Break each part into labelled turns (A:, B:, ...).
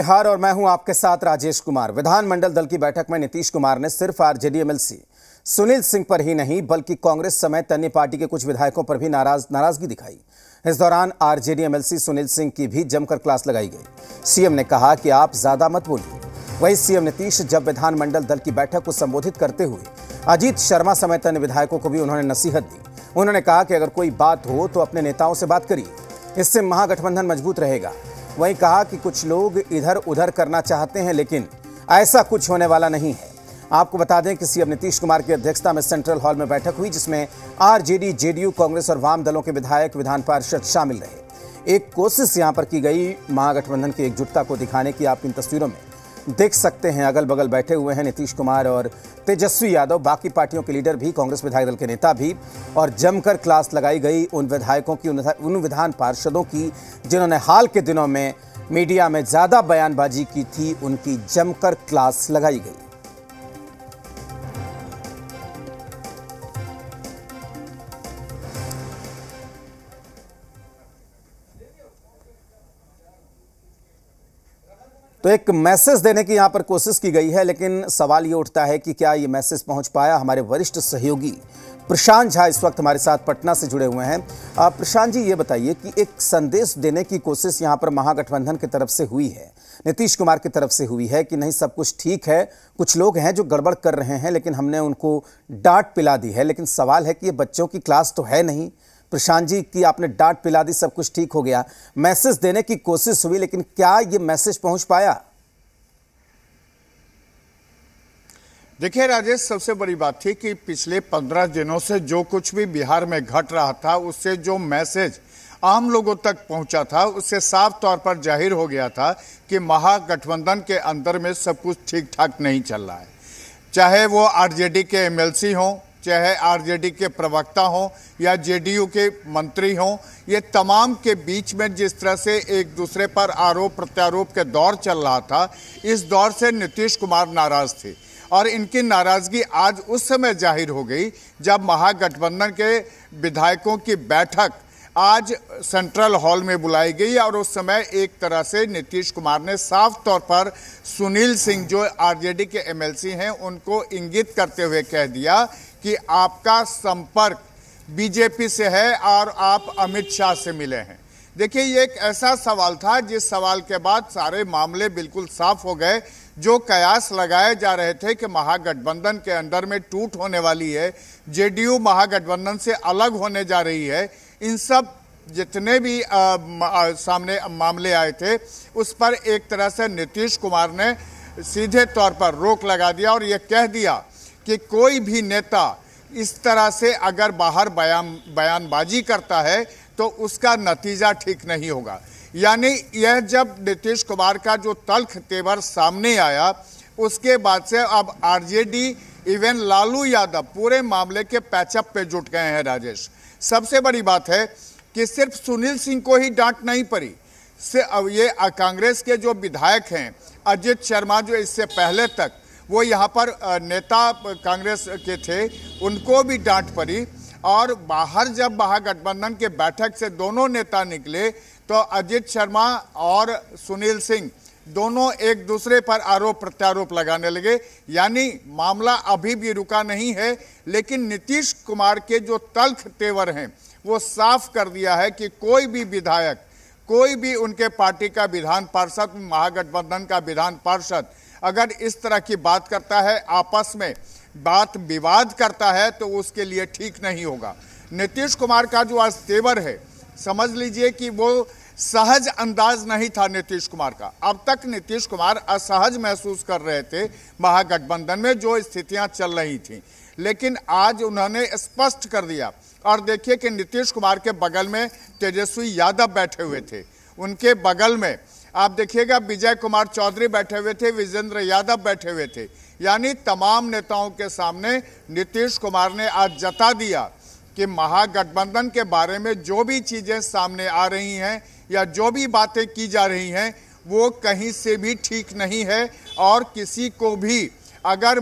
A: बिहार और मैं हूं आपके साथ राजेश कुमार विधानमंडल दल की बैठक में नीतीश कुमार ने सिर्फ आरजेडी एमएलसी सुनील सिंह पर ही नहीं बल्कि कांग्रेस समेत अन्य पार्टी के कुछ विधायकों पर भी नाराज नाराजगी दिखाई इस दौरान आरजेडी एमएलसी सुनील सिंह की भी जमकर क्लास लगाई गई सीएम ने कहा कि आप ज्यादा मत बोलिए वही सीएम नीतीश जब विधानमंडल दल की बैठक को संबोधित करते हुए अजीत शर्मा समेत अन्य विधायकों को भी उन्होंने नसीहत दी उन्होंने कहा कि अगर कोई बात हो तो अपने नेताओं से बात करिए इससे महागठबंधन मजबूत रहेगा वहीं कहा कि कुछ लोग इधर उधर करना चाहते हैं लेकिन ऐसा कुछ होने वाला नहीं है आपको बता दें कि सीएम नीतीश कुमार की अध्यक्षता में सेंट्रल हॉल में बैठक हुई जिसमें आरजेडी जेडीयू कांग्रेस और वाम दलों के विधायक विधान पार्षद शामिल रहे एक कोशिश यहां पर की गई महागठबंधन की एकजुटता को दिखाने की आपकी इन तस्वीरों में देख सकते हैं अगल बगल बैठे हुए हैं नीतीश कुमार और तेजस्वी यादव बाकी पार्टियों के लीडर भी कांग्रेस विधायक दल के नेता भी और जमकर क्लास लगाई गई उन विधायकों की उन विधान पार्षदों की जिन्होंने हाल के दिनों में मीडिया में ज़्यादा बयानबाजी की थी उनकी जमकर क्लास लगाई गई तो एक मैसेज देने की यहाँ पर कोशिश की गई है लेकिन सवाल ये उठता है कि क्या ये मैसेज पहुँच पाया हमारे वरिष्ठ सहयोगी प्रशांत झा इस वक्त हमारे साथ पटना से जुड़े हुए हैं प्रशांत जी ये बताइए कि एक संदेश देने की कोशिश यहाँ पर महागठबंधन की तरफ से हुई है नीतीश कुमार की तरफ से हुई है कि नहीं सब कुछ ठीक है कुछ लोग हैं जो गड़बड़ कर रहे हैं लेकिन हमने उनको डांट पिला दी है लेकिन सवाल है कि ये बच्चों की क्लास तो है नहीं प्रशांत जी की आपने डांट पिला दी सब कुछ ठीक हो गया मैसेज देने की कोशिश हुई लेकिन क्या ये मैसेज पहुंच पाया
B: देखिए राजेश सबसे बड़ी बात थी कि पिछले पंद्रह दिनों से जो कुछ भी बिहार में घट रहा था उससे जो मैसेज आम लोगों तक पहुंचा था उससे साफ तौर पर जाहिर हो गया था कि महागठबंधन के अंदर में सब कुछ ठीक ठाक नहीं चल रहा है चाहे वो आरजेडी के एमएलसी हों चाहे आरजेडी के प्रवक्ता हों या जेडीयू के मंत्री हों ये तमाम के बीच में जिस तरह से एक दूसरे पर आरोप प्रत्यारोप के दौर चल रहा था इस दौर से नीतीश कुमार नाराज थे और इनकी नाराज़गी आज उस समय जाहिर हो गई जब महागठबंधन के विधायकों की बैठक आज सेंट्रल हॉल में बुलाई गई और उस समय एक तरह से नीतीश कुमार ने साफ तौर पर सुनील सिंह जो आरजेडी के एमएलसी हैं उनको इंगित करते हुए कह दिया कि आपका संपर्क बीजेपी से है और आप अमित शाह से मिले हैं देखिए ये एक ऐसा सवाल था जिस सवाल के बाद सारे मामले बिल्कुल साफ हो गए जो कयास लगाए जा रहे थे कि महागठबंधन के अंदर में टूट होने वाली है जेडीयू महागठबंधन से अलग होने जा रही है इन सब जितने भी आ, आ, सामने मामले आए थे उस पर एक तरह से नीतीश कुमार ने सीधे तौर पर रोक लगा दिया और ये कह दिया कि कोई भी नेता इस तरह से अगर बाहर बयान बयानबाजी करता है तो उसका नतीजा ठीक नहीं होगा यानी यह जब नीतीश कुमार का जो तल्ख तेवर सामने आया उसके बाद से अब आरजेडी इवन लालू यादव पूरे मामले के पैचअप पे जुट गए हैं राजेश सबसे बड़ी बात है कि सिर्फ सुनील सिंह को ही डांट नहीं पड़ी से अब ये कांग्रेस के जो विधायक हैं अजित शर्मा जो इससे पहले तक वो यहाँ पर नेता कांग्रेस के थे उनको भी डांट पड़ी और बाहर जब महागठबंधन के बैठक से दोनों नेता निकले तो अजित शर्मा और सुनील सिंह दोनों एक दूसरे पर आरोप प्रत्यारोप लगाने लगे यानी मामला अभी भी रुका नहीं है लेकिन नीतीश कुमार के जो तल्ख तेवर हैं वो साफ कर दिया है कि कोई भी विधायक कोई भी उनके पार्टी का विधान पार्षद महागठबंधन का विधान पार्षद अगर इस तरह की बात करता है आपस में बात विवाद करता है तो उसके लिए ठीक नहीं होगा नीतीश कुमार का जो आज तेवर है समझ लीजिए कि वो सहज अंदाज नहीं था नीतीश कुमार का अब तक नीतीश कुमार असहज महसूस कर रहे थे महागठबंधन में जो स्थितियां चल रही थी लेकिन आज उन्होंने स्पष्ट कर दिया और देखिए कि नीतीश कुमार के बगल में तेजस्वी यादव बैठे हुए थे उनके बगल में आप देखिएगा विजय कुमार चौधरी बैठे हुए थे विजेंद्र यादव बैठे हुए थे यानी तमाम नेताओं के सामने नीतीश कुमार ने आज जता दिया कि महागठबंधन के बारे में जो भी चीज़ें सामने आ रही हैं या जो भी बातें की जा रही हैं वो कहीं से भी ठीक नहीं है और किसी को भी अगर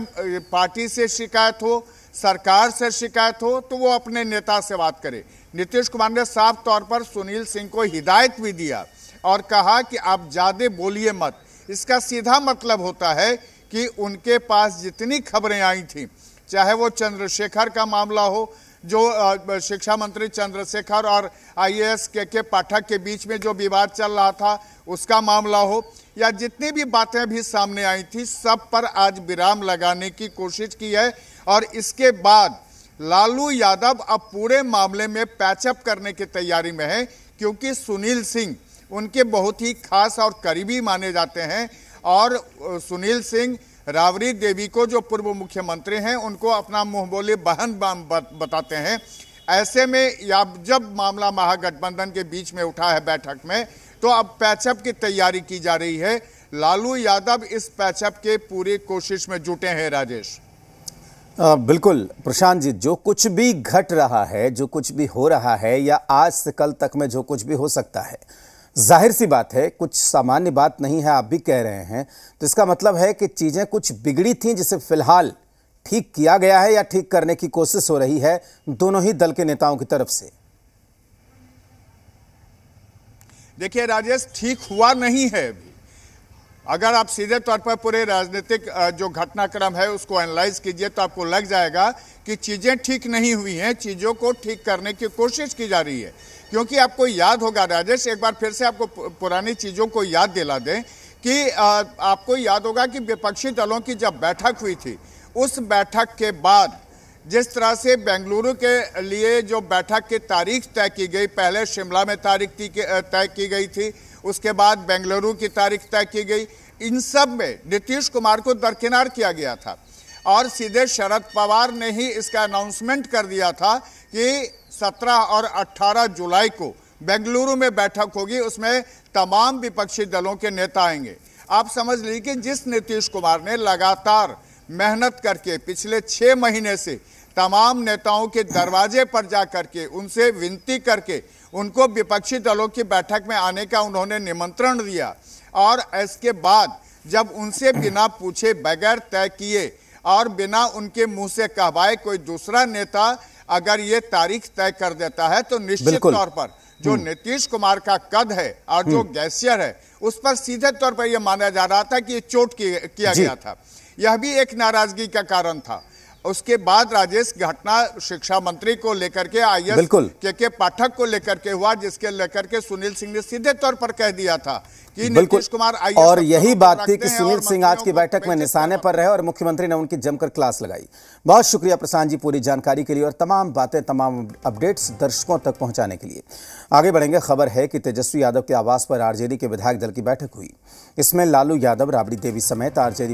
B: पार्टी से शिकायत हो सरकार से शिकायत हो तो वो अपने नेता से बात करे नीतीश कुमार ने साफ तौर पर सुनील सिंह को हिदायत भी दिया और कहा कि आप ज़्यादा बोलिए मत इसका सीधा मतलब होता है कि उनके पास जितनी खबरें आई थी चाहे वो चंद्रशेखर का मामला हो जो शिक्षा मंत्री चंद्रशेखर और आईएएस के के पाठक के बीच में जो विवाद चल रहा था उसका मामला हो या जितनी भी बातें भी सामने आई थी सब पर आज विराम लगाने की कोशिश की है और इसके बाद लालू यादव अब पूरे मामले में पैचअप करने की तैयारी में है क्योंकि सुनील सिंह उनके बहुत ही खास और करीबी माने जाते हैं और सुनील सिंह रावरी देवी को जो पूर्व मुख्यमंत्री हैं उनको अपना मुंह बोले बहन बताते हैं ऐसे में या जब मामला महागठबंधन के बीच में उठा है बैठक में तो अब पैचअप की तैयारी की जा रही है लालू यादव इस पैचअप के पूरी कोशिश में जुटे हैं राजेश
A: आ, बिल्कुल प्रशांत जी जो कुछ भी घट रहा है जो कुछ भी हो रहा है या आज से कल तक में जो कुछ भी हो सकता है जाहिर सी बात है कुछ सामान्य बात नहीं है आप भी कह रहे हैं तो इसका मतलब है कि चीज़ें कुछ बिगड़ी थी जिसे फिलहाल ठीक किया गया है या ठीक करने की कोशिश हो रही है दोनों ही दल के नेताओं की तरफ से
B: देखिए राजेश ठीक हुआ नहीं है अभी अगर आप सीधे तौर पर पूरे राजनीतिक जो घटनाक्रम है उसको एनालाइज कीजिए तो आपको लग जाएगा कि चीज़ें ठीक नहीं हुई हैं चीज़ों को ठीक करने की कोशिश की जा रही है क्योंकि आपको याद होगा राजेश एक बार फिर से आपको पुरानी चीज़ों को याद दिला दें कि आपको याद होगा कि विपक्षी दलों की जब बैठक हुई थी उस बैठक के बाद जिस तरह से बेंगलुरु के लिए जो बैठक की तारीख तय की गई पहले शिमला में तारीख तय की गई थी उसके बाद बेंगलुरु की तारीख तय की गई इन सब में नीतीश कुमार को दरकिनार किया गया था और सीधे शरद पवार ने ही इसका अनाउंसमेंट कर दिया था कि 17 और 18 जुलाई को बेंगलुरु में बैठक होगी उसमें तमाम विपक्षी दलों के नेता आएंगे आप समझ लीजिए कि जिस नीतीश कुमार ने लगातार मेहनत करके पिछले छः महीने से तमाम नेताओं के दरवाजे पर जा करके उनसे विनती करके उनको विपक्षी दलों की बैठक में आने का उन्होंने निमंत्रण दिया और इसके बाद जब उनसे बिना पूछे बगैर तय किए और बिना उनके मुंह से कहवाए कोई दूसरा नेता अगर ये तारीख तय कर देता है तो निश्चित तौर पर जो हम्म। नीतीश कुमार का कद है और जो हम्म। गैसियर है उस पर सीधे तौर पर यह माना जा रहा था कि ये चोट किया गया था यह भी एक नाराजगी का कारण था उसके बाद राजेश घटना शिक्षा मंत्री को लेकर के आई एस के के पाठक को लेकर के हुआ जिसके लेकर के सुनील सिंह ने सीधे तौर पर कह दिया था कि नीतीश कुमार आई और यही बात थी कि सुनील
A: सिंह आज की बैठक में निशाने पर रहे और मुख्यमंत्री ने उनकी जमकर क्लास लगाई बहुत शुक्रिया प्रशांत जी पूरी जानकारी के लिए और तमाम बातें तमाम अपडेट्स दर्शकों तक पहुंचाने के लिए आगे बढ़ेंगे खबर है कि तेजस्वी यादव के आवास पर आरजेडी के विधायक दल की बैठक हुई इसमें लालू यादव राबड़ी देवी समेत आरजेडी